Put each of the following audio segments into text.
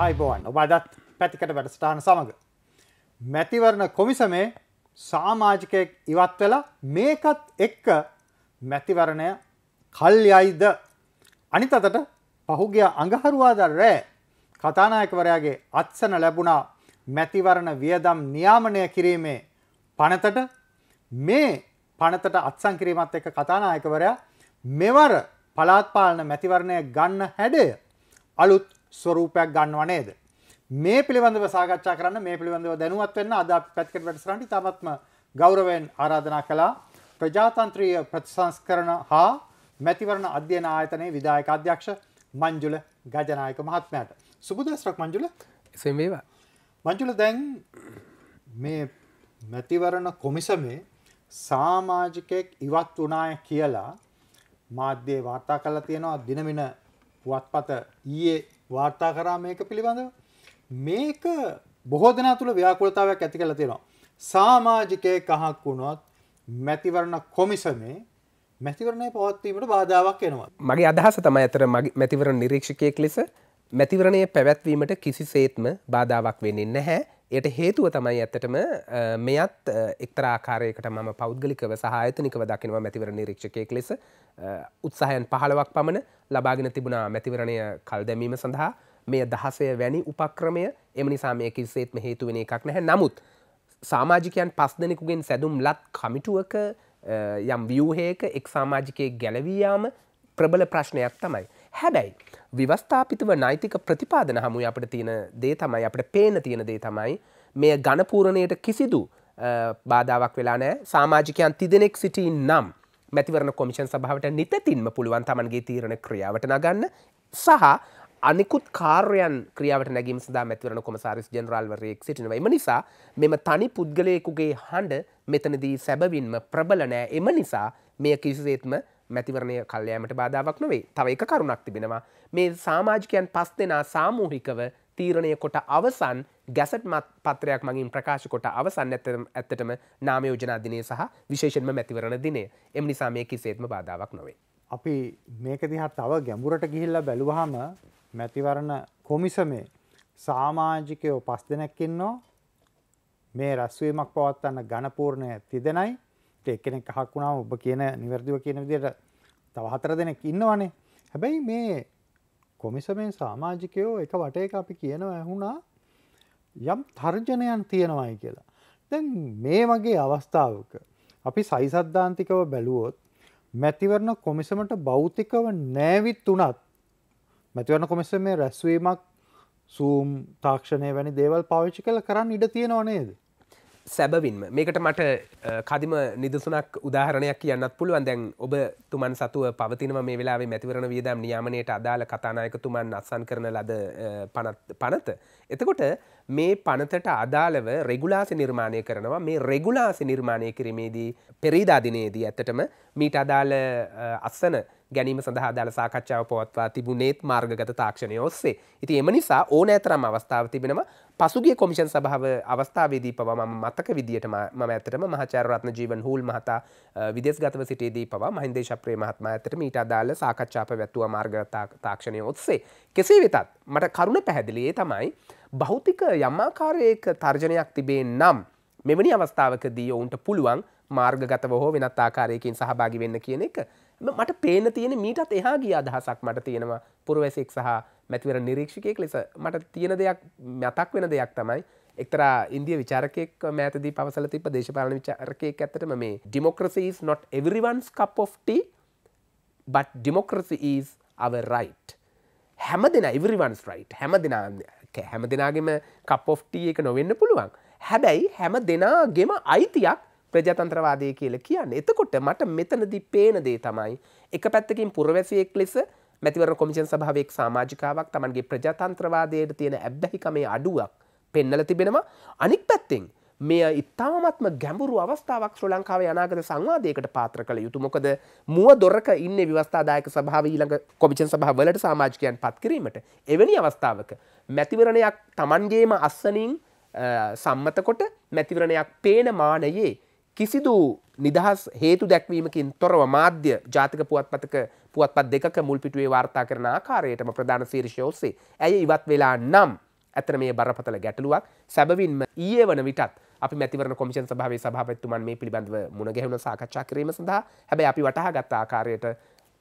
අයිබෝන් ඔබදත් පැතිකට වැඩස්ටාන සමඟ. මැතිවරණ කොමිසමේ සාමාජිකයෙක් ඉවත් වෙලා මේකත් එක්ක මැතිවරණය කල්යයිද අනිතතට පහුගිය අඟහරුවාද රෑ කතානායකවරයාගේ අත්සන ලැබුණා මැතිවරණ වියදම් නියාමනය කිරීමේ පනතට මේ පනතට අත්සං කිරීමත් එක කතානායකවරයා මෙවර පලාත්පාලන මැතිවරණය ගන්න හැඩය අලුත් ස්වරූපයක් ගන්නව නේද. මේ පිළිබඳව සාකච්ඡා කරන්න මේ පිළිබඳව දැනුවත් වෙන්න අද පැත්කට වැටසරන්ට තමත්ම ගෞරවයෙන් ආරාධනා කළා ප්‍රජාතන්ත්‍රීය ප්‍රතිසංස්කරණ හා මැතිවරණ අධ්‍යයන ආයතනයේ විදායක අධ්‍යක්ෂ මංජුල ගජනායක මහත්මයාට. සුබදස්රක් මංජුල එසේ මේවා. මංජුල දැන් මේ මැතිවරණ කොමිසමේ සාමාජිකයෙක් ඉවත් වනාය කියලා මාධ්‍යයේ වාර්තා කලා තියෙනවා දිනමින පුවත්පත ඊයේ වාර්තා කරා මේක පිළිබඳව. මේක බොහෝ දෙනා තුළ ව්‍යාකෘතාවයක් ඇති කරලා තියෙනවා. සාමාජිකය කහක් වුණොත් මැතිවරණ කොමිසමේ මැතිවරණය පවත්වීමට බාධාවක් එනවා. මගේ අදහස තමයි ඇතර මැතිවරණ නිරීක්ෂකයෙක් ලෙස මැතිවරණය පැවැත්වීමට කිසිසේත්ම බාධාවක් වෙන්නේ නැහැ. එයට හේතුව තමයි ඇත්තටම මෙයත් එක්තරාකාරයකට මම පෞද්ගලිකව සහයතනිකව දකිනවා මැතිවර නිරීක්ෂකයෙක් ලෙස උත්සාහයන් පහළවක් පමණ ලබාගෙන තිබුණා මැතිවරණය කල් දැමීම සඳහා මේ දහසය වැනි උපක්‍රමය එම නිසා මේ කිසිේත්ම හේතුවෙන එකක් නැහැ නමුත් සාමාජිකයන් පස් දෙනෙකුගෙන් සැදුම් ලත් කමිටුවක යම් වියූහයක එක් සාමාජිකය ගැලවීයාම ප්‍රබල ප්‍රශ්නයක් තමයි. හැබැයි විවස්ථාපිතව නෛතික ප්‍රතිපාදන හමුව අපට තියෙන දේ තමයි අපට පේන තියෙන දේ තමයි මේ ගණපූරණයට කිසිදු බාධාවක් වෙලා නෑ සාමාජිකයන් තිදෙනෙක් සිටින් නම් මැතිවරණ කොමිෂන් සභාවට නිතතින්ම පුළුවන් තමන්ගේ තීරණ ක්‍රියාවට නගන්න සහ අනිකුත් කාර්යන් ක්‍රියාවට නැගීම සදා මැතිවරණ කොමසාරිස් ජනරල්වරයෙක් සිටිනව එම නිසා මෙම තනි පුද්ගලයෙකුගේ හඬ මෙතනදී සැබවින්ම ප්‍රබල නෑ එම නිසා මෙය කිසිසේත්ම මැතිවරණය කල්යෑමට බාධාවක් නොවේ තව එක කරුණක් තිබෙනවා මේ සාමාජිකයන් පස් දෙනා සාමූහිකව තීරණය කොට අවසන් ගැසට් පත්‍රයක් මගින් ප්‍රකාශ කොට අවසන් ඇත්තටම නාමයෝජනා දිනය සහ විශේෂෙන්ම මැතිවරණ දිනය එම නිසා මේ කිසේත්ම බාධාවක් නොවේ. අපි මේක දිහා තව ගැඹුරට ගිහිල්ල බැලුවහම මැතිවරණ කොමිසමේ සාමාජිකයෝ පස් දෙනැක්කින්නෝ මේ රැස්වීමක් පවත්වන්න ගණපූර්ණය තිදෙනයි එක් කෙනෙක් අහක් වුණා ඔබ කියන නිවැරදිව කියන විදියට තව හතර දෙනෙක් ඉන්නවනේ හැබැයි මේ කොමිසමෙන් සාමාජිකයෝ එක වටයක අපි කියනව ඇහුුණා යම් තර්ජනයන් තියෙනවයි කියලා. දැන් මේ වගේ අවස්ථාවක අපි සයිසද්ධාන්තිකව බැලුවොත් මැතිවරණ කොමිසමට බෞතිකව නෑවිත් වනත් මැතිවරණ කොමිසමේ රැස්වීමක් සූම් තාක්ෂණය වැනි දේවල් පාවිච්චි කළ කරන්න ඉඩ තියෙනව නේද. සැබවින්ම මේකට මට කදිම නිදසුනක් උදාහරණයක් කියන්නත් පුළුවන් දැන් ඔබ තුමන් සතුව පවතිනම මේ වෙලාවේ මැතිවරණ වියදම් නියාමනයට අදාළ කතානායකතුමන් අත්සන් කරන ලද පනත. එතකොට මේ පනතට අදාළව රෙගුලාසි නිර්මාණය කරනවා මේ රෙගුලාසි නිර්මාණය කිරීමේදී පෙරීදාදිනයේදී ඇත්තටම මීට අදාළ අස්සන ගැනීම සඳහා දළ සාකච්ඡාව පවත්වා තිබුණේත් මාර්ගත තාක්ෂණය ඔස්සේ ඉති එම නිසා ඕනෑතරම් අවස්ථාව තිබෙනවා පසුගේ කොමිෂන් සභාව අවස්ථාවේදී පවා මම මතක විදිට ම ඇතරම මහචාරරත්න ජීවන් හූල් මහතා විදෙස්ගතව සිටේදී පවා මහින්දේශප්‍රේ මහත්ම ඇතට මීට අදාල සාකච්ඡාප වැත්තුව මාර්ග තාක්ෂණය ඔත්සේ කෙසේ වෙතත් මට කරුණ පැහැදිලියේ තමයි භෞතික යම්මාකාරයක තර්ජනයක් තිබේ නම් මෙවැනි අවස්ථාවකදී ඔවුන්ට පුළුවන් මාර්ගගතව හෝ වෙනත් ආකාරයකින් සහභාගි වෙන්න කියන එක මට පේන තියෙන මීටත් එහා ගිය අදහසක් මට තියෙනවා පුරවැසෙක් සහ මැතිවර නිරීක්ෂිකයෙක් ලෙස මට තියෙන දෙයක් මතක් වෙන දෙයක් තමයි එක්තරා ඉන්දිය විචාරකෙක් මෑතද පවසල තිප දේශපාලන විචාරකයෙක් ඇතටම මේ ඩිමොක්‍රසිස් not everyone's cup of tea but democracy is our right හැම දෙෙන ඉවරිවන්ස් රයිට් හැම දෙනා හැම දෙනාගෙම කප් ඔෆ්ට එක නොවෙන්න පුළුවන් හැබැයි හැම දෙනාගෙම අයිතියක් ප්‍රජතන්ත්‍රවාදය කියල කියන්න එතකොට මට මෙතනදි පේන දේ තමයි එක පැත්තකින් පුරවැසියෙක් ලෙස මැතිවර කොමිෂන් සභාවක් සාමාජිකාවක් තමන්ගේ ප්‍රජතන්ත්‍රවාදයට තියෙන ඇබ්බැහිකමේ අඩුවක් පෙන්නල තිබෙනවා අනික් පැත්තෙන් මෙය ඉතාමත්ම ගැඹුරු අවස්ථාවක් ශ්‍ර ලංකාව යනාගත සංවාදයකට පාත්‍ර කළ යුතු මොකද මුව දොරක ඉන්න විවස්ථාදායක සභාව ඊළඟ කොමිචන් සභහ වලට සාමාජිකයන් පත්කිරීමට එවැනි අවස්ථාවක මැතිවරණයක් තමන්ගේම අස්සනින් සම්මතකොට මැතිවරණයක් පේන මානයේ කිසිදු නිදහස් හේතු දැක්වීමකින් තොරව මාධ්‍ය ජාතික පුවත්පතක පුවත්පත් දෙක මුල්පිටුවේ වාර්තා කරන ආකාරයටම ප්‍රධාන ශීර්ෂයෝස්සේ ඇය ඉවත් වෙලා නම් ඇතන මේ බරපතල ගැටලුවක් සැබවින්ම ඊයේ වන විටත් අපි මැතිවරණ කොමිෂන් සභාවේ සභාපතිතුමන් මේ පිළිබඳව මුණ ගැහුණ සාකච්ඡා කිරීම සඳහා හැබැයි අපි වටහා ගත්ත ආකාරයට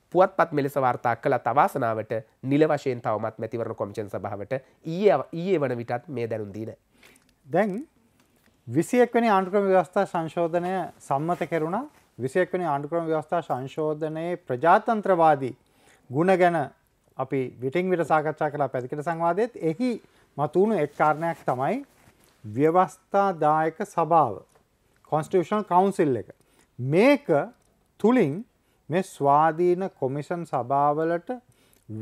පුවත්පත් මෙලෙස වාර්තා කළ තවාසනාවට නිල වශයෙන් තවමත් මැතිවරණ කොමිෂන් සභාවට ඊයේ ඊයේ වන විටත් මේ දැනුම් දීන. දැන් විසියෙක්වනි ආණ්ඩුක්‍රම ව්‍යවස්ථා සංශෝධනය සම්මත කෙරුණා විසියෙක්වනි ආණ්ඩුක්‍රම ව්‍යවස්ථා සංශෝධනයේ ප්‍රජාතන්ත්‍රවාදී ගුණ ගැන අපි විටිං විට සාකච්ඡා කලා පැතිකට සංවාදයත් එහි මතුුණු එක් කාරණයක් තමයි ව්‍යවස්ථාදායක සභාව කොන්ස්ටිෂන් කවන්සිල් එක මේක තුළින් මේ ස්වාධීන කොමිෂන් සභාවලට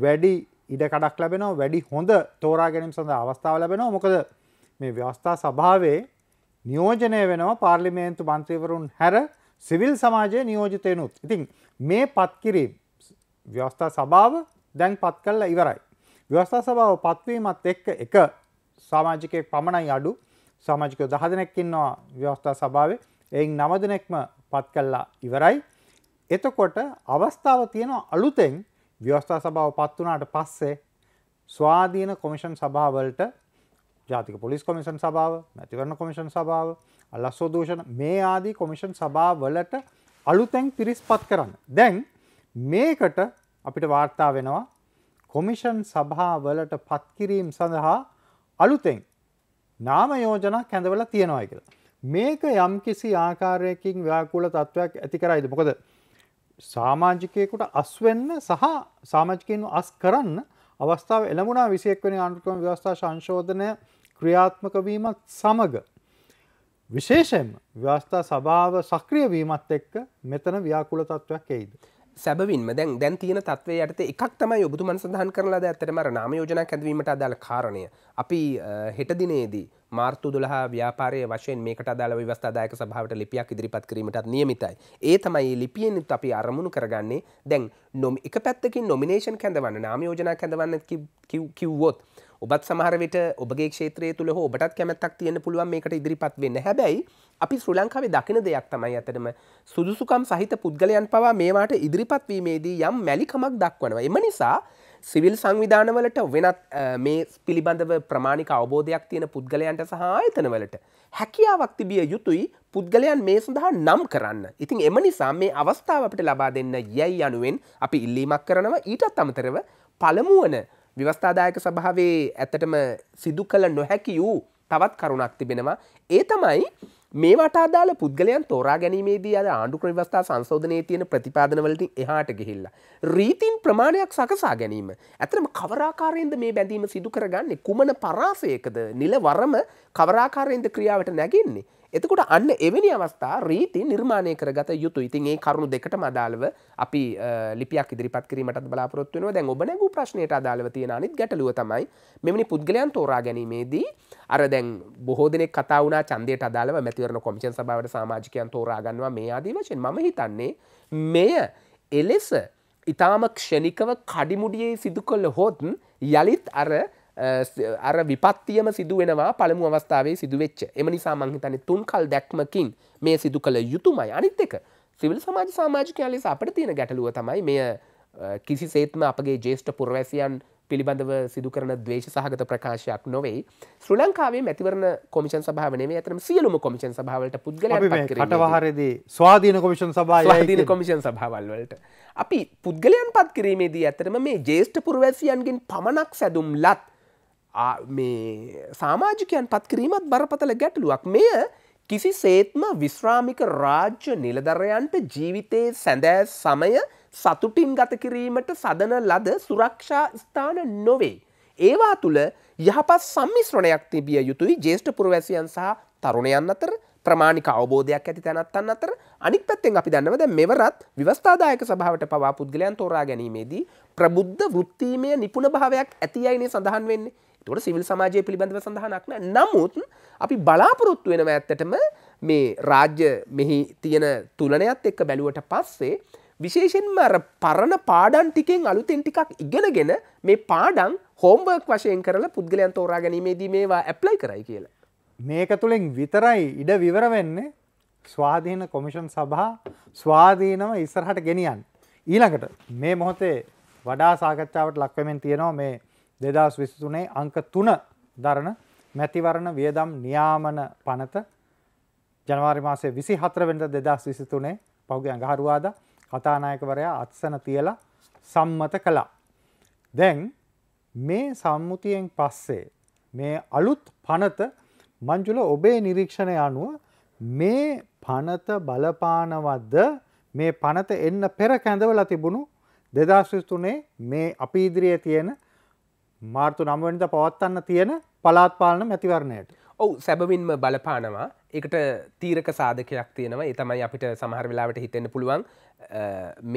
වැඩි ඉඩකඩක් ලැබෙනවා වැඩි හොඳ තෝරා ගැනීම සඳ අවස්ථාව ලැබෙනවා මොකද මේ ව්‍යවස්ථා සභාවේ නියෝජනය වෙනවා පාර්ලිමේන්තු මන්ත්‍රීවරුන් හැර සිවිල් සමාජය නියෝජිතයනුත්. ඉතින් මේ පත්කිරීම් ව්‍යවස්ථා සභාව දැන් පත් කල්ල ඉවරයි. ව්‍යවස්ථා සභාව පත්වීමත් එක්ක එක සාමාජිකයක් පමණයි අඩු සාමාජිකය දහදනෙක්කින්නවා ව්‍යවස්ථා සභාවේ එයින් නමදනෙක්ම පත් කල්ලා ඉවරයි. එතකොට අවස්ථාව තියෙන අලුතෙන් ව්‍යවස්ථා සභාව පත් වනාට පස්සේ ස්වාධීන කොමිෂන් සභාවලට ජාතික පොලිස් කොමිෂන් සභාව මැතිවරණ කොමිෂන් සභාව අල්ලස්සෝ දූෂණ මේ ආදී කොමිෂන් සභාවලට අලුතැන් පිරිස්පත් කරන්න. දැන් මේකට අපිට වාර්තා වෙනවා කොමිෂන් සභාවලට පත්කිරීම් සඳහා අලුතෙන් නාම යෝජනා කැඳවල තියෙනවා කියලා. මේක යම් කිසි ආකාරයකින් ව්‍යාකූල තත්ත්වයක් ඇති කරයිද. මොකද සාමාජිකයකුට අස්වෙන්න සහ සාමාජිකයන්ු අස් කරන්න අවස්ථාව එළමුණා විසියෙක් වෙන අනුකම ව්‍යවස්ථා සංශෝධනය ක්‍රියාත්මක වීමත් සමග විශේෂයෙන්ම ව්‍යවස්ථා සභාව සක්‍රිය වීමත් එක්ක මෙතන ව්‍යාකුල තත්ත්වයක් එයිද. සැබවින්ම දැන් දැන් තියෙන තත්වය යටතේ එකක් තමයි ඔබතුමන් සඳහන් කරලා ඇත්තටම අර නාම යෝජනා කැඳවීමට අදාළ කාරණය. අපි හෙට දිනේදී මාර්තු 12 ව්‍යාපාරයේ වශයෙන් මේකට අදාළ ව්‍යවස්ථාදායක සභාවට ලිපියක් ඉදිරිපත් කිරීමටත් නියමිතයි. ඒ තමයි ලිපියෙන් අපි අරමුණු කරගන්නේ. දැන් එක පැත්තකින් නොමිනේෂන් කැඳවන්න නාම යෝජනා කැඳවන්න කිව්වොත් ඔබත් සමහරවිට ඔබගේ ක්ෂේත්‍රය තුළ හෝ ඔබටත් කැමැත්තක් තියෙන පුළුවන් මේකට ඉදිරිපත් වෙන්න හැබැයි අපි ශ්‍ර ලංකාවේ දකින දෙයක් තමයි ඇතටම සුදුසුකම් සහිත පුද්ගලයන් පවා මේවාට ඉදිරිපත්වීමේදී යම් මැලිකමක් දක්වනවා. එම නිසා සිවිල් සංවිධානවලට වෙනත් මේ පිළිබඳව ප්‍රමාණික අවබෝධයක් තියෙන පුද්ගලයන්ට සහ ආයතනවලට. හැකියාවක් තිබිය යුතුයි පුද්ගලයන් මේ සඳහා නම් කරන්න. ඉතින් එම නිසා මේ අවස්ථාව අපට ලබා දෙන්න යැයි යනුවෙන් අපි ඉල්ලීමක් කරනවා ඊටත් අමතරව පළමුුවන ව්‍යවස්ථාදායක සභාවේ ඇත්තටම සිදු කළ නොහැකි වූ තවත් කරුණක් තිබෙනවා ඒ තමයි මේවට අදාළ පුද්ගලයන් තෝරා ගැනීමේදී අද ආණ්ඩුක්‍ර ව්‍යවස්ථා සංශෝධනයේ තියෙන ප්‍රතිපාදනවලට එහාට ගිහිල්ලා. රීතින් ප්‍රමාණයක් සකසා ගැනීම. ඇතරම කවරාකාරයෙන්ද මේ බැඳීම සිදු කරගන්නේ කුමන පරාසයකද නිල වරම කවරාකාරයෙන්ද ක්‍රියාවට නැගෙන්නේ. එතකොට අන්න එවැනි අවස්ථා රීති නිර්මාණය කරගත යුතු ඉතින් ඒ කරුණු දෙකට මදාළව අපි ලිපියක් ඉදිරිපත් කිරීමට බලාපොරොත් වෙනවා දැන් ඔබ නැගූ ප්‍රශ්නයට අදාළව තියෙන අනිත් ගැටලුව තමයි මෙවැනි පුද්ගලයන් තෝරා ගැනීමේදී අර දැන් බොහෝ දෙනෙක් කතා වුණා ඡන්දයට අදාළව මැතිවරණ කොමිෂන් සභාවට සමාජිකයන් තෝරා ගන්නවා මේ ආදී වශයෙන් මම හිතන්නේ මෙය එලෙස ඊටාම ක්ෂණිකව කඩිමුඩියේ සිදු කළ හොත් යලිත් අර අර විපත්තියම සිදුවෙනවා පළමු අවස්ථාවේ සිදුවෙච්ච එම නිසා මංහිතන තුන් කල් දැක්මකින් මේ සිදු කළ යුතුමයි අනිත් එක සිවිල් සමාජ සාමාජිකයා ලෙස අපට තියෙන ගැටලුව තමයි මෙය කිසි සේත්ම අපගේ ජේෂ්ට පුරවැසියන් පිළිබඳව සිදු කරන දවේශ සහගත ප්‍රකාශයක් නොවෙයි ශ්‍ර ලංකාවේ මැතිවරණ කොමිෂන් සභාවනේ ඇතරම සියලුම කොමිෂන් සභාවට පුද්ගල කටවහරද ස්වාධීන කොමිෂන් සභාධීන කොමිෂන් සභාවල් වලට අපි පුද්ගලයන් පත් කිරීමේදී ඇතරම මේ ජේෂ්ට පුරවැසියන්ගෙන් පමණක් සැදුම් ලත් මේ සාමාජිකයන් පත්කිරීමත් බරපතල ගැටලුවක් මෙය කිසි සේත්ම විශ්‍රාමික රාජ්‍ය නිලදරයන්ට ජීවිතයේ සැඳෑ සමය සතුටින් ගතකිරීමට සදන ලද සුරක්ෂා ස්ථාන නොවේ. ඒවා තුළ යහපත් සම්මිශ්‍රණයක් තිබිය යුතුයි ජේෂ්ඨ පුරවැසියන් සහ තරුණයන් අතර ප්‍රමාණික අවබෝධයක් ඇති තැනත්තන් අතර අනික් පැත්තෙන් අපි දන්නවද මෙවරත් විවස්ථාදායක සභාවට පවා පුද්ගලයන් තෝරා ගැනීමේදී ප්‍රබුද්ධ වෘත්තීමය නිපුණ භාවයක් ඇතියයිනේ සඳහන් වෙන්නේ තොට සිවිල් සමාජය පිළිබඳව සඳහනක්න නමුත් අපි බලාපොරොත්තු වෙනම ඇත්තටම මේ රාජ්‍ය මෙහි තියෙන තුළනයත් එක්ක බැලුවට පස්සේ විශේෂෙන්ම අර පරණ පාඩන් ටිකෙන් අලුතෙන් ටිකක් ඉගෙනගෙන මේ පාඩන් හෝම්බර්ක් වශයෙන් කරල පුද්ගලයන් තෝරා ගැනීමේදී මේවා ඇප්ලයි කරයි කියලා. මේක තුළින් විතරයි ඉඩ විවර වෙන්නේ ස්වාධීන කොමිෂන් සභා ස්වාධීනව ඉස්සරහට ගෙනියන්. ඊළඟට මේ මොහොතේ වඩා සාකච්ඡාවට ලක්වමෙන් තියෙනවා මේ දෙදස් විසතුනේ අංක තුන දරන මැතිවරණ වියදම් නියාමන පනත ජනවාරි මාසේ විසි හතරවෙන්ට දෙදස් විසිතුනේ පෞගේ අඟහරුවාද කතානායකවරයා අත්සන තියලා සම්මත කළා. දැන් මේ සම්මුතියෙන් පස්සේ මේ අලුත් පනත මංජුල ඔබේ නිරීක්ෂණය අනුව මේ පනත බලපානවද මේ පනත එන්න පෙර කැඳවල තිබුණු දෙදස්විස්තුනේ මේ අපි ඉදිරියේ තියෙන මාර්තු නම්වනිද පවත්වන්න තියෙන පලාත්පාලන මැතිවරණයට ඔවු සැබවින්ම බලපානවා එකට තීරක සාධකයක් තියෙනවා එතමයි අපිට සමහර වෙලාවට හිතෙන්න පුළුවන්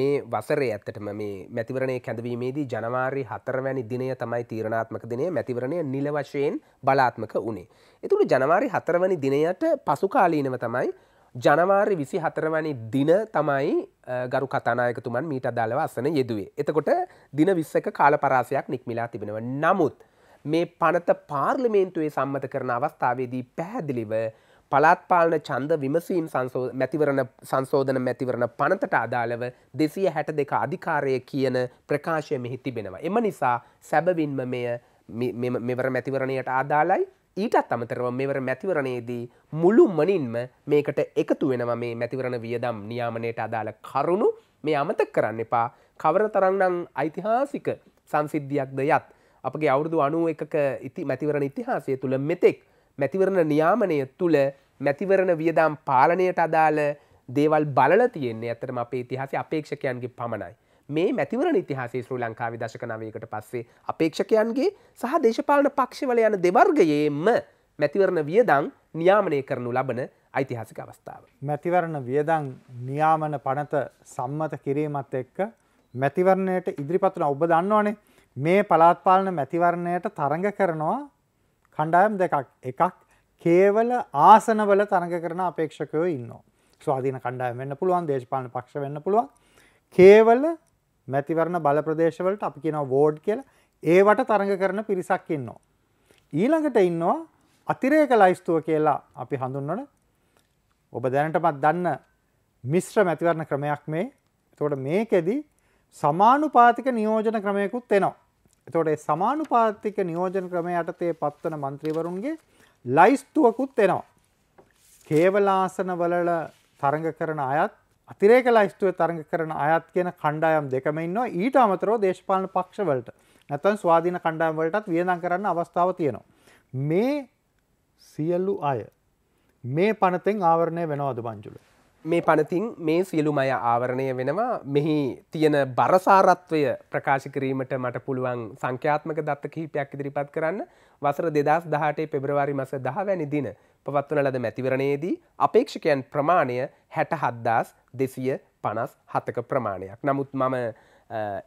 මේ වසරේ ඇත්තටම මේ මැතිවරණය කැඳවීමේදී ජනවාරි හතරවැනි දිනය තමයි තීරණාත්මක දිනය මැතිවරණය නිල වශයෙන් බලාත්මක වනේ. එතුළු ජනවාරි හතරවනි දිනයට පසුකාලීනව තමයි ජනවාරි විසි හතරවැනි දින තමයි ගරු කතානායකතුමන් මීට අදාළව අසන යෙදුවේ. එතකොට දින විස්සක කාල පරාසයක් නික්මිලා තිබෙනව. නමුත් මේ පනත පාර්ලිමේන්තුවේ සම්මත කරන අවස්ථාවේදී පැහැදිලිව පලාත්පාලන චන්ද විමසීම් මැතිවරණ සංශෝධන මැතිවරණ පනතට අදාළව දෙසිය හැට දෙක අධිකාරය කියන ප්‍රකාශය මෙහි තිබෙනවා. එම නිසා සැබවින්ම මෙය මෙවර මැතිවරණයට ආදාලයි ඊටත් අමතරව මෙවර මැතිවරණයේදී මුළු මනින්ම මේකට එකතු වෙනවා මේ මැතිවරණ වියදම් නියාමනයට අදාළ කරුණු මේ අමතක් කරන්න එපා කවර තරන්නම් ඓතිහාසික සංසිද්ධියක්ද යත් අපගේ අවුරුදු අනුව එකක ඉති මැතිවරණ ඉතිහාසය තුළ මෙතෙක් මැතිවරණ නියාමනය තුළ මැතිවරණ වියදාම් පාලනයට අදාළ දේවල් බලල තියෙන්නේ ඇතරම අපේ ඉතිහාස අපේක්ෂකයන්ගේ පමණයි මේ මැතිවරණ ඉතිහාසේ ශ්‍රී ලංකාවේ දශක නවයකට පස්සේ අපේක්ෂකයන්ගේ සහ දේශපාලන පක්ෂවල යන දෙවර්ගයේම මැතිවරණ වියදං නියාමනය කරනු ලබන ඓතිහාසික අවස්ථාව. මැතිවරණ වියදං නියාමන පනත සම්මත කිරීමත් එක්ක මැතිවරණයට ඉදිරිපත්වන ඔබ දන්නවනේ මේ පලාත්පාලන මැතිවරණයට තරඟ කරනවා කණ්ඩායම් දෙකක් එකක් කේවල ආසනවල තරඟ කරන අපේක්ෂකයෝ ඉන්න. ස්වාධීන කණ්ඩායම් වෙන්න පුළුවන් දේශපාලන පක්ෂ වෙන්න පුළුවන් කේවල මැතිවරණ බල ප්‍රදේශවලට අපි කියන වෝඩ් කියලා ඒවට තරඟ කරන පිරිසක් ඉන්නවා. ඊළඟට ඉන්නවා අතිරේක ලයිස්තුව කියලා අපි හඳුන්වන ඔබ දැනටමත් දන්න මිශ්‍ර මැතිවරණ ක්‍රමයක් මේ එතකොට මේකෙදී සමානුපාතික නියෝජන ක්‍රමයකුත් එනවා. එතකොට සමානුපාතික නියෝජන ක්‍රමය යටතේ පත්වන මන්ත්‍රීවරුන්ගේ ලයිස්තුවකුත් එනවා. කේවලාසන වලල තරඟ කරන අයත් අතිරේක ලයිස්තුවේ තරග කරන අයත් කියන කණ්ඩායම් දෙකම ඉන්නවා ඊට අමතරෝ දේශපාලන පක්ෂවලට නැතන් ස්වාධීන කණ්ඩායම් වලටත් වියදං කරන්න අවස්ථාව තියෙනවා. මේ සියල්ලු අය මේ පනතෙන් ආවරණය වෙනවාද බංජුල. මේ පනතින් මේ සියලුම අය ආවරණය වෙනවා මෙහි තියෙන බරසාරත්වය ප්‍රකාශ කිරීමට මට පුළුවන් සංඛ්‍යාත්මක දත්ත කිහිපයක් ඉදිරිපත් කරන්න වසර දෙදස් දහටේ පෙබරවාරි මස දහවැනි දින පවත්වන ලද මැතිවරණයේදී අපේක්ෂකයන් ප්‍රමාණය හැට හද්දාස් දෙසිය පනස් හතක ප්‍රමාණයක්. නමුත් මම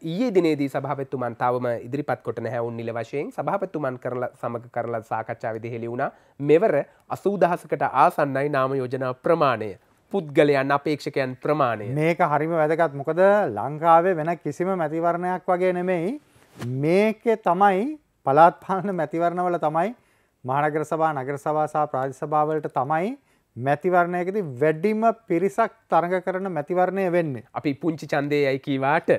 ඊයේ දිනේදී සභාපත්තුමන් තාවම ඉදිරිපත් කොට නැහැ උන් නිල වශයෙන් සභාපත්තුමන් කරල සමඟ කරලා සාකච්ඡාවිදි හෙළි වුණා මෙවර අසූදහසකට ආසන්නයි නාම යෝජනා ප්‍රමාණය පුද්ගලයන් අපේක්ෂකයන් ප්‍රමාණය මේක හරිම වැදගත් මොකද ලංකාවේ වෙන කිසිම මැතිවරණයක් වගේ නෙමෙයි මේකේ තමයි පලාත්පාලන මැතිවරණවල තමයි මහනගර සභා නගර සභා සහ ප්‍රාදේශ සභාවලට තමයි මැතිවරණයකදී වැඩිම පිරිසක් තරඟ කරන මැතිවරණය වෙන්නේ. අපි පුංචි ඡන්දයයි කීවාට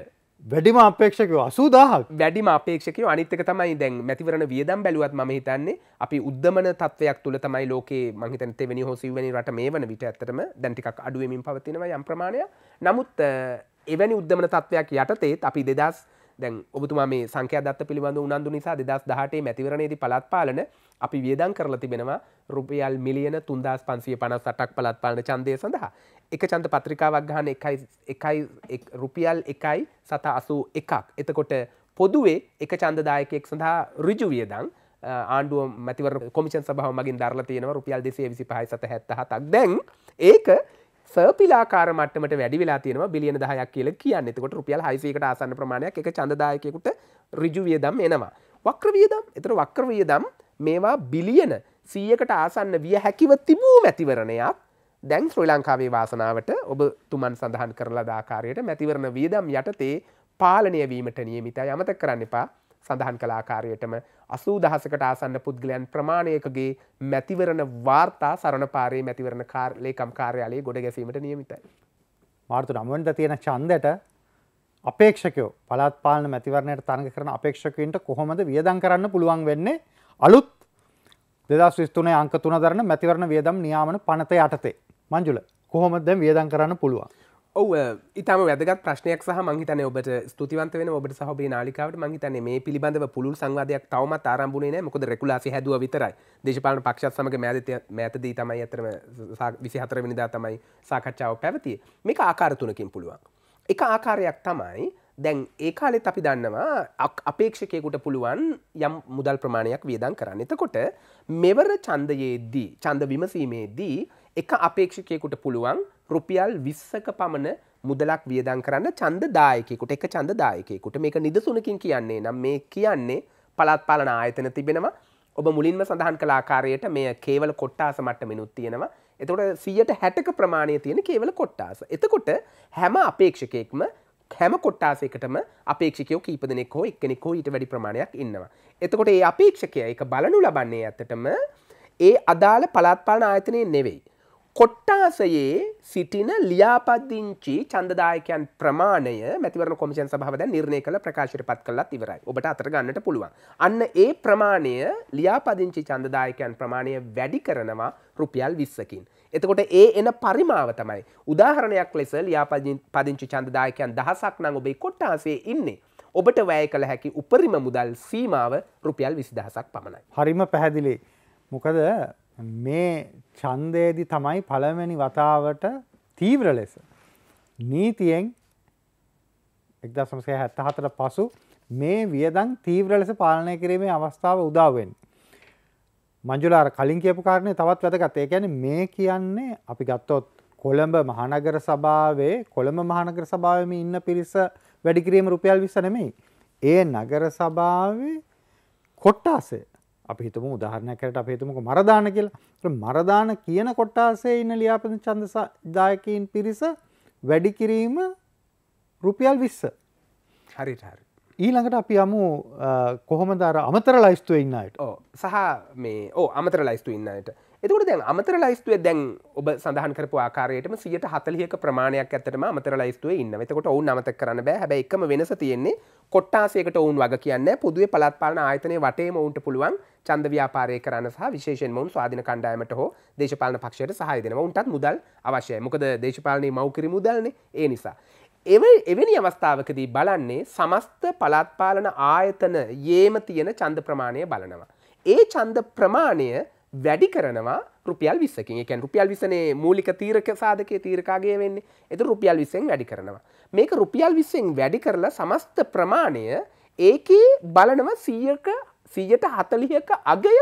වැඩිම අපේක්ෂකයෝ 80000ක් වැඩිම අපේක්ෂකයෝ අනිත් එක තමයි දැන් මැතිවරණ වියදම් බැලුවත් මම හිතන්නේ අපි උද්දමන තත්වයක් තුල තමයි ලෝකේ මම හිතන්නේ තෙවෙනි හෝ සිව්වෙනි රට මේ වන විට ඇත්තටම දැන් ටිකක් අඩු වෙමින් පවතිනවා යම් ප්‍රමාණයක්. නමුත් එවැනි උද්දමන තත්වයක් යටතේත් අපි 2000 දැන් ඔබතුමා මේ සංඛ්‍යා දත්ත පිළිබඳ උනන්දු නිසා දෙදස් දහටේ මැතිවරණයේදී පළත් පාලන අපි වියදම් කරලා තිබෙනවා රුපියල් මිලියන තුන්දස් පන්සිය පනස් අටක් පළත් පාලන ඡන්දය සඳහා එක චන්ද පත්‍රිකාවක් ගහන එකයි එකයි රුපියල් එකයි සත අසූ එකක් එතකොට පොදුවේ එක චන්දදායකෙක් සඳහා ඍජු වියදම් ආණ්ඩුව මැතිවර කොමිෂන් සභාව මගින් දරලා තියෙනවා රුපියල් දෙසිය විසි පහයි සත හැත්තහතක් දැන් ඒක සර්පිලාකාර මටමට වැඩි වෙලා තියෙනවා බිලියන දහයක් කියල කියන්න එතකොට රුපියල් හයිසකට ආසන්න ප්‍රමාණයක් එක චන්දදායකෙකුට රිජුවිය දම් එනවා. වක්‍රවිය දම් එතර වක්‍රවිය දම් මේවා බිලියන සීයකට ආසන්න විය හැකිව තිබූ මැතිවරණයක් දැන් ශ්‍රී ලංකාවේ වාසනාවට ඔබ තුමන් සඳහන් කරලා දාකාරයට මැතිවරණ වියදම් යටතේ පාලනය වීමට නියමිත යමත කරන්න එපා සඳහන් කලාකාරයටම අසූ දහසකට ආසන්න පුද්ගලයන් ප්‍රමාණයකගේ මැතිවරණ වාර්තා සරණ පාරේ මැතිවරණ කාර්ලේකම් කාර්යාලයේ ගොඩ ගැසීමට නියමිතයි. මාර්තු නම්වන්ට තියෙන චන්දට අපේක්ෂකයෝ පලාත්පාලන මැතිවරණයට තරග කරන අපේක්ෂකයින්ට කොහොමද වියදන් කරන්න පුළුවන් වෙන්නේ අලුත් දෙදස් විස්තුනේ අංක තුන දරන මැතිවරණ වියදම් නියාමන පනත යටතේ. මංජුල කොහොමද වියදන් කරන්න පුළුවන්. ඔව ඉතාම වැදගත් ප්‍රශ්නයක් සහ මහිතන ඔබට ස්තුතිවන්ත වෙන ඔබට සහබේ නාලිකාවට මහිතන මේ පිළිබඳව පුළුල් සංවාධයක් තවම ආරම්භුණේ නෑ මොකද රෙකුලාසි හැදුව විතරයි දේශපාලන පක්ෂත් සමග මෑත මෑතදී තමයි අතරම විසිහතර වනිදා තමයි සාකච්ඡාව පැවතිය මේක ආකාරතුනකින් පුළුවන්. එක ආකාරයක් තමයි දැන් ඒ කාලෙත් අපි දන්නවා අපේක්ෂකයකුට පුළුවන් යම් මුදල් ප්‍රමාණයක් වියදන් කරන්න. එතකොට මෙවර චන්දයේදී චන්ද විමසීමේදී එක අපේක්ෂකයකුට පුළුවන් රුපියල් විස්සක පමණ මුදලක් වියදන් කරන්න චන්ද දායකෙකුට එක චන්ද දායකෙකුට මේක නිදසුනකින් කියන්නේ නම් මේ කියන්නේ පළත් පාලන ආයතන තිබෙනවා ඔබ මුලින්ම සඳහන් කලාකාරයට මේ කේවල කොට්ටාස මට්ටමිනුත් තියෙනවා එතකොට සියයට හැටක ප්‍රමාණය තියෙන කේවල කොට්ටාස එතකොට හැම අපේක්ෂකයෙක්ම හැම කොට්ටාසයකටම අපේක්ෂකයෝ කීප දෙනෙක් හෝ එක්කෙනෙක් හෝ ඊට වැඩි ප්‍රමාණයක් ඉන්නවා. එතකොට ඒ අපේක්ෂකය එක බලනු ලබන්නේ ඇත්තටම ඒ අදාළ පළාත් පාලන ආයතනයේ නෙවෙයි. කොට්ටාසයේ සිටින ලියාපදිංචි චන්දදායකයන් ප්‍රමාණය මැතිවරණ කොමිෂන් සභාව දැන් නිර්ණය කළ ප්‍රකාශයට පත් කළත් ඉවරයි. ඔබට අතර ගන්නට පුළුවන්. අන්න ඒ ප්‍රමාණය ලියාපදිංචි චන්දදායකයන් ප්‍රමාණය වැඩි කරනවා රුපියල් 20කින්. එතකොට ඒ එන පරිමාව තමයි. උදාහරණයක් ලෙස ලියාපදිංචි චන්දදායකයන් දහසක් නම් ඔබේ කොට්ටාසයේ ඉන්නේ. ඔබට වැය කළ හැකි උපරිම මුදල් සීමාව රුපියල් 20000ක් පමණයි. හරිම පැහැදිලි. මොකද මේ චන්දයේදි තමයි පළමැනි වතාවට තීව්‍ර ලෙස නීතියෙන් එක්දසමසය හැත්ත හතර පසු මේ වියදන් තීව්‍ර ලෙස පාලනය කිරීමේ අවස්ථාව උදාවෙන්. මංජුලාර කලින් කියපු කාරණය තවත් වැදගත් ඒ ගැන මේ කියන්නේ අපි ගත්තොත් කොළඹ මහනගර සභාවේ කොළඹ මහනගර සභාවම ඉන්න පිරිස වැඩිකිරීම රුපියල් විස නෙමෙයි. ඒ නගර සභාවේ කොට්ටාසේ අපි හිතම උදාහරණයකට අප හිතමක මරදාන කියලා මරදාන කියන කොට්ටාසේ ඉන්න ලියාපද චන්දදායකීන් පිරිස වැඩි කිරීම රුපියල් විස්ස හරිට හරි. ඊළඟට අපි අමු කොහොමදර අමතර ලයිස්තුව ඉන්නයට සහ මේ ඕ අමතර ලයිස්තු ඉන්නයට එතකට දැන් අමතර ලයිස්තුව දැන් ඔබ සඳහන් කරපු ආකාරයටම සියට හතලියක ප්‍රමාණයක් ඇතටම අමතර ලයිස්තුව ඉන්න එතකොට ඔවු නමත කරන්න බෑ හැබ එකම වෙනස තියෙන්නේ කොට්ටාසයකට ඔවුන් වග කියන්න පුදුව පලත්පාලන ආයතනය වටේ ඔවුන්ට පුළුවන් චන්ද ව්‍යාපාරය කරන්න සහ විශේෂෙන් මොවන් ස්වාධන කණ්ඩායමට හෝ දේශපාලන පක්ෂයට සහය දෙෙන ඔවුන්ටත් මුදල් අවශ්‍යය මොකද දේශපාලනය මවකිරි මුදල්න්නේ ඒ නිසා. එව එවැනි අවස්ථාවකදී බලන්නේ සමස්ත පලත්පාලන ආයතන ඒම තියෙන චන්ද ප්‍රමාණය බලනවා. ඒ චන්ද ප්‍රමාණය වැඩි කරනවා රුපියල් විස්සකින් එකන් රුපියල් විසනේ මූලික තීරක සාධකය තීරකාගේ වෙන්නේ එතු රුපියල් විසෙන් වැඩි කරනවා. මේක රුපියල් විස්සෙන් වැඩි කරලා සමස්ත ප්‍රමාණය ඒකේ බලනව සීයක සීයට හතලිහක අගය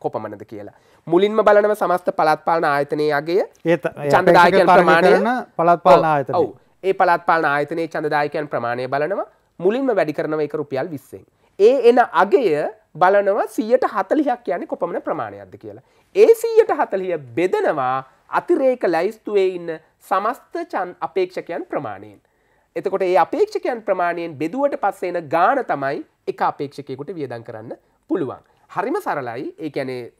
කොපමණද කියලා. මුලින්ම බලනව සමස්ත පලත්පාලන ආයතනය අගේ ඒ චන්දදායකයන් ප්‍රමාණයන පලත්පාලන ආයත ඒ පලත්පාලන ආයතනයේ චන්දදායකයන් ප්‍රමාණය බලනවා මුලින්ම වැඩි කරනව එක රුපියල් විස්සෙන්. ඒ එන අගය බලනවා සියයට හතලිහක් කියන්නේ කොපමන ප්‍රමාණයක්ද කියලා. ඒ සීයට හතලිය බෙදනවා අතිරේක ලැයිස්තුවේ ඉන්න සමස්ත චන් අපේක්ෂකයන් ප්‍රමාණයෙන්. එතකොට ඒ අපේක්ෂකයන් ප්‍රමාණයෙන් බෙදුවට පස්සේන ගාන තමයි එක අපේක්ෂකයකුට වියදන් කරන්න පුළුවන්. හරිම සරලයි ඒ ඇනේ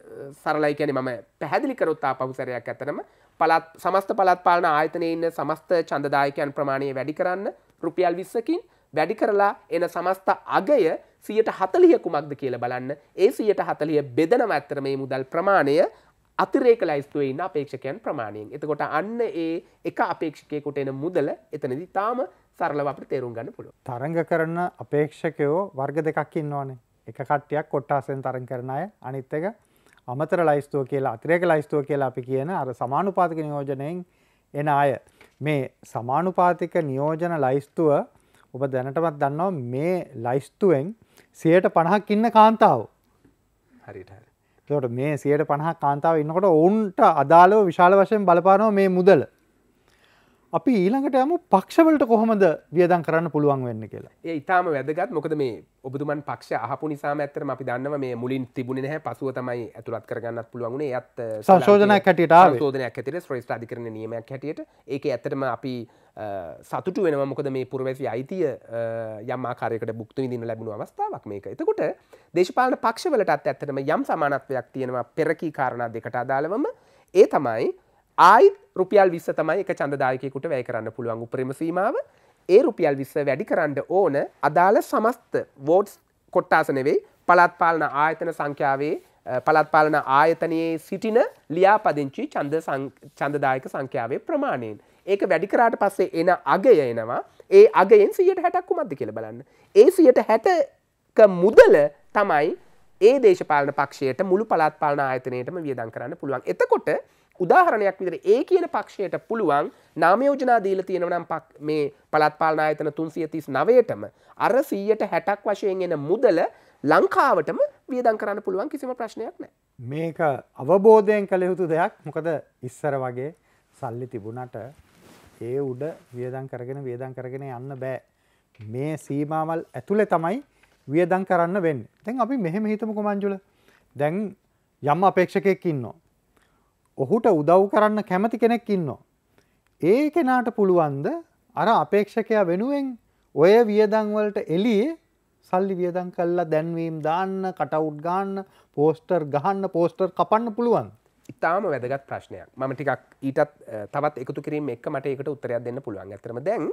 සරලයි කැන මම පැහැදිලි කරොත්තා පහුසරයක් ඇතනම පලත් සමස්ත පලත් පාලන ආයතනය ඉන්න සමස්ත චන්දදායකයන් ප්‍රමාණය වැඩි කරන්න රුපියල් විස්සකින් වැඩි කරලා එන සමස්ත අගය සියට හතලිය කුමක්ද කියල බලන්න ඒ සියට හතලිය බෙදනව ඇත්තර මේ මුදල් ප්‍රමාණය අතිරේක ලයිස්තුවේ ඉන්න අපේක්ෂකයන් ප්‍රමාණයෙන් එතකොට අන්න ඒ එක අපේක්ෂකයකුට එන මුදල එතනදි තාම සරලව අපට තේරුම් ගන්න පුළුව. තරංග කරන අපේක්ෂකයෝ වර්ග දෙකක් ඉන්නවානේ එක කට්ටියක් කොට්ටාසෙන් තරන් කරන අය අනිත් එක අමතර ලයිස්තුව කියලා අතිරේක ලයිස්තුව කියලා අපි කියන අර සමානුපාතික නියෝජනයෙන් එන අය මේ සමානුපාතික නියෝජන ලයිස්තුව ඔබ දැනටමත් දන්නවා මේ ලයිස්තුවෙන් සියයට පණහක් ඉන්න කාන්තාව හරිට තොට මේ සියයට පණහ කාන්තාව ඉන්නකොට ඔවුන්ට අදාලෝ විශාල වශයෙන් බලපානෝ මේ මුදල අපි ඊළඟට යම පක්ෂවලට කොහොමද වියදන් කරන්න පුළුවන් වෙන්න කියලා ඒ ඉතාම වැදගත් මොකද මේ ඔබතුමන් පක්ෂ අහපු නිසා ඇත්තරම අපි දන්නව මේ මුලින් තිබුණ නැහැ පසුව තමයි ඇතුළත් කරගන්නත් පුළුවන්ුණේ ඇත් සංශෝධනයක් හැටියට සෝධනයක් ඇතට ශ්‍රේෂ්ඨ අධිකරන නියමයක් හැටියට ඒක ඇතරම අපි සතුට වෙන මොකද මේ පුරවැසි අයිතිය යම්මාකාරයකට බුක්තු විදින්න ලැබුණු අවස්ථාවක් මේක එතකොට දේශපාලන පක්ෂවලටත් ඇත්තටම යම් සමානත්වයක් තියෙනවා පෙරකී කාරණ දෙකට අදාළවම ඒ තමයි ආයිත් රුපියල් විස්ස තමයි එක චන්දදායකෙකුට වැය කරන්න පුළුවන් උපරිම සීමාව ඒ රුපියල් විස්ස වැඩි කරන්න ඕන අදාළ සමස්ත වෝඩ්ස් කොට්ටාස නෙවෙයි පළත් පාලන ආයතන සංඛ්‍යාවේ පළත් පාලන ආයතනයේ සිටින ලියාපදිංචි චන්ද චන්දදායක සංඛ්‍යාවේ ප්‍රමාණයෙන් ඒක වැඩි කරාට පස්සේ එන අගය එනවා ඒ අගයෙන් සියයට හැටක් කුමක්ද කියල බලන්න ඒ සියයට හැටක මුදල තමයි ඒ දේශපාලන පක්ෂයට මුළු පළත් පාලන ආයතනයටම වියදන් කරන්න පුළුවන් එතකොට උදාහරණයක් විදිහට ඒ කියන පක්ෂයට පුළුවන් නාම යෝජනා දීලා තියෙනවා නම් මේ පළාත් පාලන ආයතන 339ටම අර 160ක් වශයෙන් එන මුදල ලංකාවටම වියදම් කරන්න පුළුවන් කිසිම ප්‍රශ්නයක් නැහැ. මේක අවබෝධයෙන් කළ යුතු දෙයක්. මොකද ඉස්සර වගේ සල්ලි තිබුණට ඒ උඩ වියදම් කරගෙන වියදම් කරගෙන යන්න බෑ. මේ සීමාවල් ඇතුලේ තමයි වියදම් කරන්න වෙන්නේ. දැන් අපි මෙහෙම හිතමුකෝ මංජුල. දැන් යම් අපේක්ෂකයෙක් ඉන්නවා. ඔහුට උදව් කරන්න කැමති කෙනෙක් ඉන්නවා. ඒ කෙනාට පුළුවන්ද අර අපේක්ෂකයා වෙනුවෙන් ඔය වියදංවලට එලියේ සල්ලි වියදං කල්ලා දැන්වීම් දාන්න කටවුට් ගාන්න පෝස්ටර් ගහන්න පෝස්ටර් කපන්න පුළුවන්. ඉතාම වැදගත් ප්‍රශ්නයක් මම ටිකක් ඊටත් තවත් එකතු කිරීම එක් මට එකට උත්තරයක් දෙන්න පුළුවන් ඇතරම දැන්.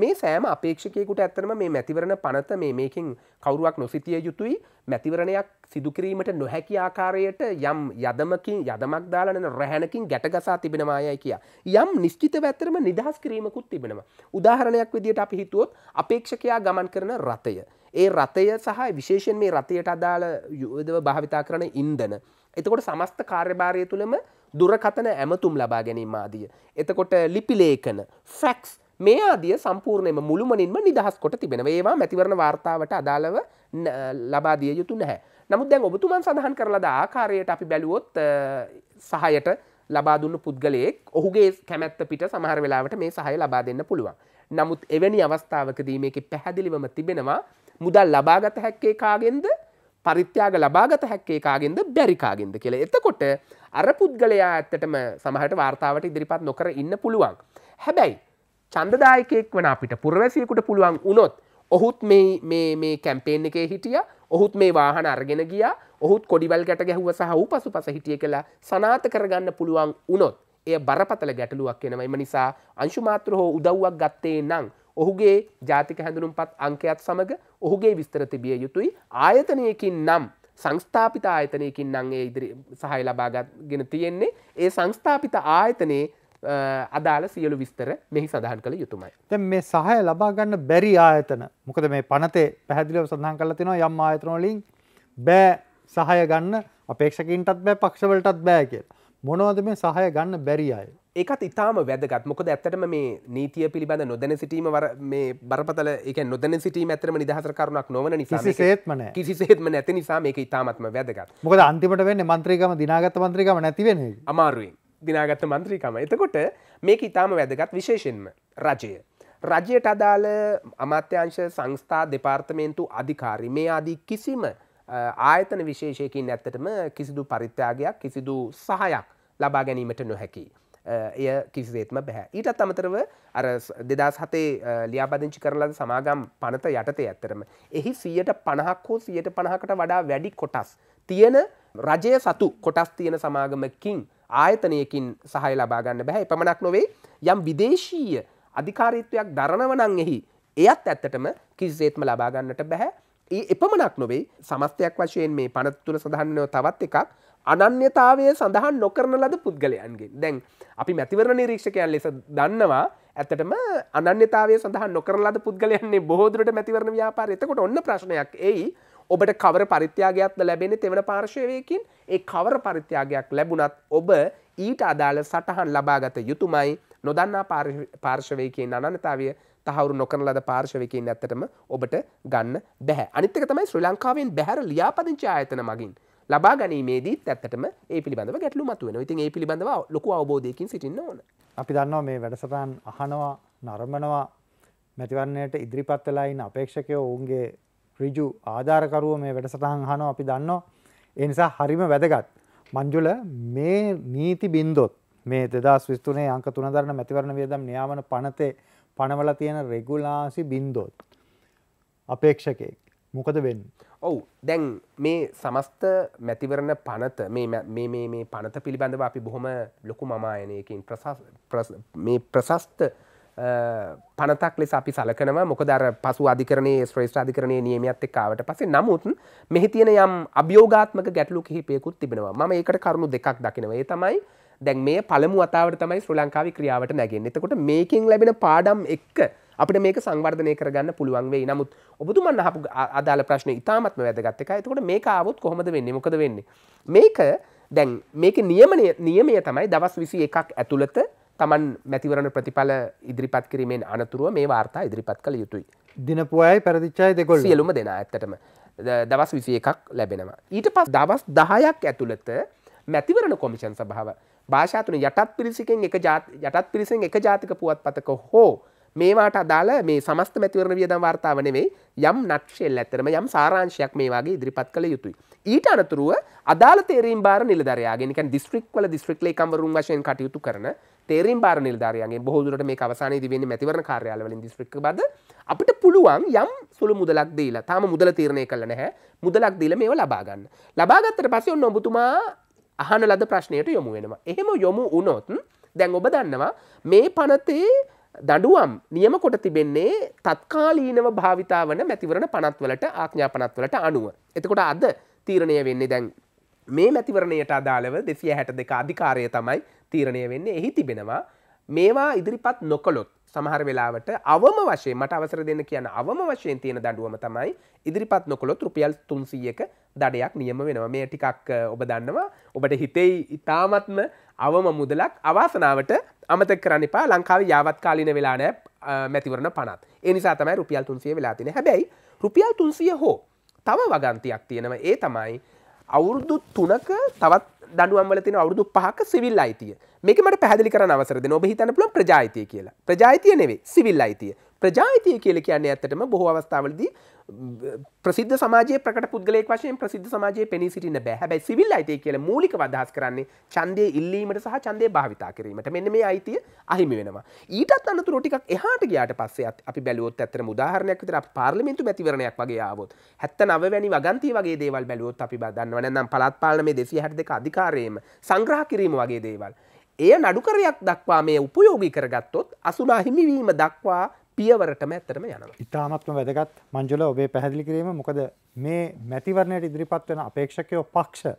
මේ සෑම අපේක්ෂකයකුට ඇත්තරම මේ මැතිවරණ පනත මේ මේකින් කවරුවක් නොසිතිය යුතුයි මැතිවරණයක් සිදුකිරීමට නොහැකි ආකාරයට යම් යදමකින් යදමක් දාලන රැහැනකින් ගැටගසා තිබෙනවායයි කිය. යම් නිශ්චිත වැත්තරම නිදහස් කිරීමකුත් තිබෙනවා. උදාහරණයක් විදිට අපි හිතුවොත් අපේක්ෂකයා ගමන් කරන රථය. ඒ රථය සහ විශේෂෙන් මේ රථයට අදාළ යුදව භාවිතා කරන ඉන්දන. එතකොට සමස්ත කාර්යභාරය තුළම දුරකතන ඇමතුම් ලබා ගැනීම ආදිය. එතකොට ලිපිලේකන ෆැක්ස් මේ ආදිය සම්පූර්ණයම මුළුමනින්ම නිදහස් කොට තිබෙන ඒවා මැතිවරණ වාර්තාවට අදාළව ලබාදිය යුතු නැහැ. නමුත් දැන් ඔබතුමන් සඳහන් කරලද ආකාරයට අපි බැලුවොත් සහයට ලබාදුන්න පුද්ගලයෙක් ඔහුගේ කැමැත්ත පිට සමහර වෙලාවට මේ සහය ලබා දෙන්න පුළුවන්. නමුත් එවැනි අවස්ථාවකදීම එක පැහැදිලිවම තිබෙනවා මුදල් ලබාගත හැක්කේ කාගෙන්ද පරිත්‍යාග ලබාගත හැක්කේ කාගෙන්ද බැරිකාගෙන්ද කියල එතකොට අර පුද්ගලයා ඇත්තටම සමහට වාර්තාවට ඉදිරිපත් නොකර ඉන්න පුළුවන්. හැබැයි චන්දදායකෙක් වන අපිට පුරවැසියකුට පුළුවන් වුණොත් ඔහුත් මේ කැම්පේෙන් එකේ හිටිය ඔහුත් මේ වාහන අර්ගෙන ගිය ඔහුත් කොඩිවල් ගැට ගැහුව සහු පසු පස හිටිය කලා සනාත කරගන්න පුළුවන් වුණොත් එය බරපතල ගැටලුවක් එෙනවයිම නිසා අංශුමාත්‍ර හෝ උදව්වක් ගත්තේ නං ඔහුගේ ජාතික හැඳුනුම් පත් අංකයත් සමඟ ඔහුගේ විස්තර තිබිය යුතුයි ආයතනයකින් නම් සංස්ථාපිත ආයතනයකින් නං ඒ ඉදිරි සහහි ලබාගත් ගෙන තියෙන්නේ ඒ සංස්ථාපිත ආයතනයේ අදාළ සියලු විස්තර මෙහි සඳහන් කළ යුතුමයි. තැ මේ සහය ලබාගන්න බැරි ආයතන මොකද මේ පනතේ පැහදිලව සඳහන් කල තිනවා යම් ආයතනොලින් බෑ සහය ගන්න අපේක්ෂකින්ටත් බෑ පක්ෂවලටත් බෑ කිය. මොනවද මේ සහය ගන්න බැරි අය. ඒකත් ඉතාම වැදගත් මොකද ඇත්තටම මේ නීතිය පිළිබඳ නොදැන සිටීම මේ බරපතල එක නොදැන සිටීම ඇතරම නිදහසර කරුණක් නොවන නිසාසේත්මන කිසිසේත්ම නැති නිසා මේක ඉතාමත්ම වැදගත් මොකද අන්තිමට වෙන්න මන්ත්‍රීකම දිනාගත මන්ත්‍රීකම නැතිවෙන අමාරුවෙන් දිනාගත්ත මන්ත්‍රීකම එතකොට මේක ඉතාම වැදගත් විශේෂෙන්ම රජය. රජයට අදාළ අමාත්‍යංශ සංස්ථා දෙපාර්තමේන්තු අධිකාරි මේ අදී කිසිම ආයතන විශේෂයකින් ඇත්තටම කිසිදු පරිත්‍යාගයක් කිසිදු සහයක් ලබා ගැනීමට නොහැකි. එය කිසිේත්ම බැහැ. ඊටත් අමතරව අර දෙදස් හතේ ලියාපදිංචි කරලද සමාගම් පනත යටතේ ඇත්තරම. එහි සියයට පණහක් හෝ සියයට පණහකට වඩා වැඩි කොටස් තියෙන රජය සතු කොටස් තියෙන සමාගමකින් ආයතනයකින් සහය ලබාගන්න බැහැ එපමණක් නොවේ යම් විදේශීය අධිකාරීත්වයක් දරණවනං එහි එයත් ඇත්තටම කිසිසේත්ම ලබාගන්නට බැහැ ඒ එපමණක් නොවේ සමස්තයක් වශයෙන් මේ පනත්තුල සඳහන්නව තවත් එකක් අනන්‍යතාවය සඳහන් නොකරන ලද පුද්ගලයන්ගේ දැන් අපි මැතිවරණ නිරීක්ෂකයන් ලෙස දන්නවා ඇතටම අනන්‍යතාවය සඳහන් නොකරලද පුද්ගලයන්නේ බෝදුරට මැතිවරණ ව්‍යාපාර එතකොට ඔන්න ප්‍රශ්නයක් ඒයි ඔබට කවර පරිත්‍යාගයක්ද ලැබෙන තෙවන පාර්ශවයකින් ඒ කවර පරිත්‍යාගයක් ලැබුණත් ඔබ ඊට අදාළ සටහන් ලබාගත යුතුමයි නොදන්නා පාර්ශවයකෙන් අනනතාවය තහවුරු නොකන ලද පාර්ශවයකින් ඇත්තටම ඔබට ගන්න බැහැ අනිත්තක තමයි ශ්‍රී ලංකාවෙන් බැහැර ලියාපදිංචි ආයතන මගින් ලබා ගැනීමේදීත් ඇත්තටම ඒ පිළිබඳව ගැටලු මතුවෙන ඉතින් ඒ පිළිබඳව ලොකු අවබෝධයකින් සිටින්න ඕන අපි දන්නවා මේ වැඩසටහන් අහනවා නරඹනවා මැතිවරණයට ඉදිරිපත් වෙලා ඉන්න අපේක්ෂකයෝ ඔවුන්ගේ ඍජු ආධාරකරුව මේ වැඩසටහන් අහනවා අපි දන්නවා. ඒ නිසා හරිම වැදගත්. මංජුල මේ නීති බින්දොත් මේ 2023 අංක 3 දරන මැතිවරණ වියදම් නියාමන පනතේ පනවලා තියෙන රෙගුලාසි බින්දොත් අපේක්ෂකෙක් මොකද වෙන්නේ? ඔවු දැන් මේ සමස්ත මැතිවරණ පනත මේ පනත පිළිබඳව අපි බොහොම ලොකු මමායනයකින් මේ ප්‍රශස්ත පනතක් ලෙස අපි සලකනවා මොක දර පසු අධිකරණයේ ශ්‍රේෂ්ඨ අධිකරණය නියමත් එක්කාවට පසේ නමුත් මෙහි තියෙන යම් අභියෝගාත්මක ගැටලු කිහිපයකුත් තිබෙනවා ම ඒකට කරුණු දෙකක් දකිනවේ තමයි දැන් මේ පළමු අතාවට තමයි ශ්‍ර ලංකාව ක්‍රියාවට නැගෙන් එතකොට මේකින් ලැබෙන පාඩම් එක්ක අපිට මේක සංවර්ධනය කරගන්න පුළුවන් වෙයි නමුත් ඔබතුමන් හපු අදාල ප්‍රශ්න ඉතාමත්ම වැදගත් එකයි එතකොට මේක ආවොත් කොහොමද වෙන්නේ මොකද වෙන්නේ මේක දැන් මේක නියමනය නියමය තමයි දවස් විසි එකක් ඇතුළත තමන් මැතිවරණ ප්‍රතිඵල ඉදිරිපත් කිරීමෙන් අනතුරුව මේ වාර්තා ඉදිරිපත් කළ යුතුයි. දිනපුයයි පැරදිච්චායි දෙකොල් සියලුම දෙෙන ඇත්තටම දවස් විසිය එකක් ලැබෙනවා. ඊට පස් දවස් දහයක් ඇතුළත මැතිවරණ කොමිෂන් සභාව භාෂාතුන යටත් පිරිසිකෙන් එක යටත් පිරිසෙන් එක ජාතික පුවත් පතක හෝ මේවාට අදාළ මේ සමස්ත මැතිවරණ වියදම් වාර්තාව නෙවෙයි යම් නක්ෂෙල් ඇතරම යම් සාරංශයක් මේ වගේ ඉදිරිපත් කළ යුතුයි. ඊට අනතුරුව අදාළ තේරීම් බාර නිලදරයාගෙනක දිස්ත්‍රික්වල දිස්ත්‍රික්ලේ කම්වරුන් වශයෙන් කටයුතු කරන තේරම් බාර නිල්ධාරයන්ගේ බොහදුරට මේ අවසානයේ වෙන්නේ මැතිවරණ කාර්යාලවලින් දිස්ත්‍රික් බද අපිට පුළුවන් යම් සුළු මුදලක් දීලා තාම මුදල තීරණය කළ නැහැ මුදලක් දීලා මේව ලබා ගන්න. ලබාගත්තට පස්සේ ඔන්න ඔබතුමා අහන ලද ප්‍රශ්නයට යොමු වෙනවා. එහෙම යොමු වුණොත් දැන් ඔබ දන්නවා මේ පනතේ දඩුවම් නියම කොට තිබෙන්නේ තත්කාලීනව භාවිතාවන මැතිවරණ පනත්වලට ආඥා පනත්වලට අනුව. එතකොට අද තීරණය වෙන්නේ දැන් මේ මැතිවරණයට අදාළව දෙසිය හැට දෙක අධිකාරය තමයි තීරණය වෙන්න එහි තිබෙනවා මේවා ඉදිරිපත් නොකළොත් සමහර වෙලාවට අවම වශයෙන් මට අවසර දෙන්න කියන අවම වශයෙන් තියෙන දඩුවම තමයි ඉදිරිපත් නොකොළොත් රුපියල් තුන්සීයක දඩයක් නියම වෙනවා මේ ටිකක් ඔබ දන්නවා ඔබට හිතෙයි ඉතාමත්ම අවම මුදලක් අවාසනාවට අමත කරන්නපා ලංකාව යාවත් කාලින වෙලානෑ මැතිවරණ පනත් එනිසා තමයි රුපියල් තුන්සිය වෙලා තින හැබැයි රුපියල් තුන්සිය හෝ තව වගන්තියක් තියෙනවා ඒ තමයි අවුරුදු තුනක තවත් දඩුවම්ල තින අවුදු පහක සිවිල් අයිතිය මේක මට පැදිලි කර අවසරද නොබහිතන පුළන් ප්‍රජායිතිය කියලා ප්‍රජායිතිය නෙවේ සිවිල් අයිතිය ප්‍රජාතිය කියල කියන්නේ ඇත්තටම බොහෝ අවස්ථාවලදී ප්‍රසිද්ධ සමාජය ප්‍රකට පුද්ගලෙක් වශයෙන් ප්‍රසිද්ධ සමාජය පෙනී සිටින්න බෑ හැබැයි සිවිල් අයිතිය කියල මූලික අදහස් කරන්නේ චන්දය ඉල්ලීමට සහ චන්දය භාවිතා කිරීමට මෙන්න මේ අයිතිය අහිමි වෙනවා ඊටත් අන්නතුර ටිකක් එහාට ගයාට පස්සේ අපි බැලුවොත් ඇතර මුදාහරණයක් විතර පාර්ලිමින්තු මැතිවරණයක් වගේ ආවොත් හැත්ත නවැනි වගන්ති වගේ දේවල් බැලුවොත් අපි බදන්නවන නම් පළත් පාලනමේ දෙසි හැට දෙක අධිකාරයම සංග්‍රහ කිරීම වගේ දේවල් එය නඩුකරයක් දක්වා මේ උපයෝගී කරගත්තොත් අසුනාහිමිවීම දක්වා පියවරටම ඇතරම යන ඉතාමත්ම වැදගත් මංජුල ඔබේ පැහැදිලි කිරීම මොකද මේ මැතිවරණයට ඉදිරිපත් වෙන අපේක්ෂකයෝ පක්ෂ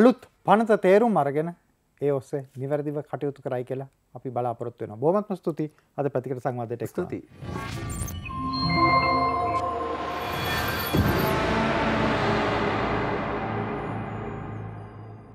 අලුත් පනත තේරුම් අරගෙන ඒ ඔස්සේ නිවැරදිව කටයුතු කරයි කියලා අපි බලාපොරොත්තු වෙන බොමත්ම ස්තුති අද පැතිකට සංවාධයට ස්තුතියි.